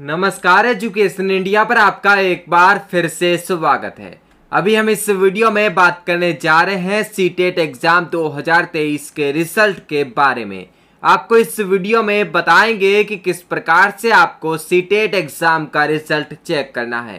नमस्कार education India पर आपका एक बार फिर से स्वागत है अभी हम इस वीडियो में बात करने जा रहे हैं सी टेट एग्ज़ाम 2023 के रिजल्ट के बारे में आपको इस वीडियो में बताएंगे कि किस प्रकार से आपको सी टेट e एग्ज़ाम का रिजल्ट चेक करना है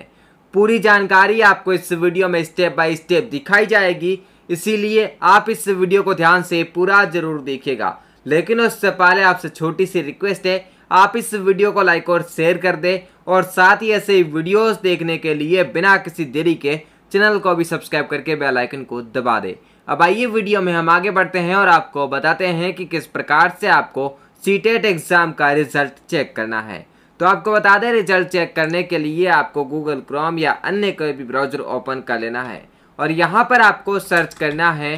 पूरी जानकारी आपको इस वीडियो में स्टेप बाय स्टेप दिखाई जाएगी इसीलिए आप इस वीडियो को ध्यान से पूरा जरूर देखिएगा लेकिन उससे पहले आपसे छोटी सी रिक्वेस्ट है आप इस वीडियो को लाइक और शेयर कर दें और साथ ही ऐसे वीडियोस देखने के लिए बिना किसी देरी के चैनल को भी सब्सक्राइब करके बेल आइकन को दबा दें अब आइए वीडियो में हम आगे बढ़ते हैं और आपको बताते हैं कि किस प्रकार से आपको सी एग्ज़ाम e का रिज़ल्ट चेक करना है तो आपको बता दें रिजल्ट चेक करने के लिए आपको गूगल क्रोम या अन्य कोई भी ब्राउजर ओपन कर लेना है और यहाँ पर आपको सर्च करना है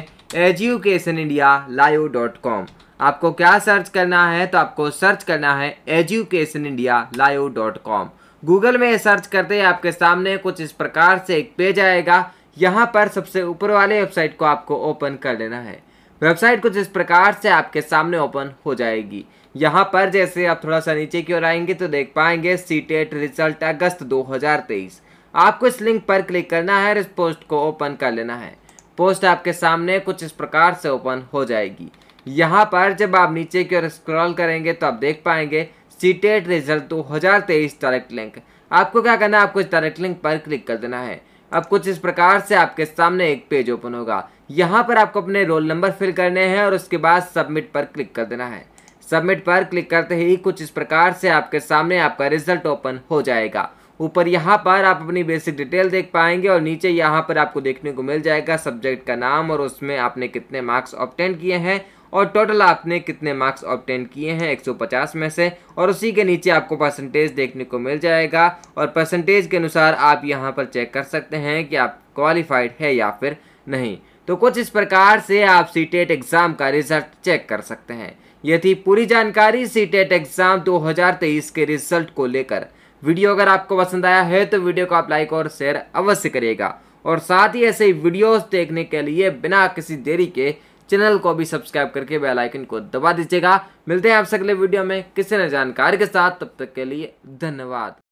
education India live dot com आपको क्या सर्च करना है तो आपको सर्च करना है education India live dot com Google में सर्च करते ही आपके सामने कुछ इस प्रकार से एक पेज आएगा यहाँ पर सबसे ऊपर वाले वेबसाइट को आपको ओपन कर लेना है वेबसाइट कुछ इस प्रकार से आपके सामने ओपन हो जाएगी यहाँ पर जैसे आप थोड़ा सा नीचे की ओर आएंगे तो देख पाएंगे सी टेट रिजल्ट अगस्त 2023 आपको इस लिंक पर क्लिक करना है और इस पोस्ट को ओपन कर लेना है पोस्ट आपके सामने कुछ इस प्रकार से ओपन हो जाएगी यहाँ पर जब आप नीचे की ओर स्क्रॉल करेंगे तो आप देख पाएंगे सीटेट रिजल्ट दो हज़ार तेईस डायरेक्ट लिंक आपको क्या करना है आपको इस डायरेक्ट लिंक पर क्लिक कर देना है अब कुछ इस प्रकार से आपके सामने एक पेज ओपन होगा यहाँ पर आपको अपने रोल नंबर फिल करने हैं और उसके बाद सबमिट पर क्लिक कर देना है सबमिट पर क्लिक करते ही कुछ इस प्रकार से आपके सामने आपका रिजल्ट ओपन हो जाएगा ऊपर यहाँ पर आप अपनी बेसिक डिटेल देख पाएंगे और नीचे यहाँ पर आपको देखने को मिल जाएगा सब्जेक्ट का नाम और उसमें आपने कितने मार्क्स ऑप्टेंड किए हैं और टोटल आपने कितने मार्क्स ऑप्टेन किए हैं 150 में से और उसी के नीचे आपको परसेंटेज देखने को मिल जाएगा और परसेंटेज के अनुसार आप यहाँ पर चेक कर सकते हैं कि आप क्वालिफाइड है या फिर नहीं तो कुछ इस प्रकार से आप सी एग्ज़ाम e का रिजल्ट चेक कर सकते हैं ये थी पूरी जानकारी सी एग्ज़ाम e दो के रिजल्ट को लेकर वीडियो अगर आपको पसंद आया है तो वीडियो को आप लाइक और शेयर अवश्य करिएगा और साथ ही ऐसे वीडियोस देखने के लिए बिना किसी देरी के चैनल को भी सब्सक्राइब करके बेल आइकन को दबा दीजिएगा मिलते हैं आपसे अगले वीडियो में किसी न जानकारी के साथ तब तक के लिए धन्यवाद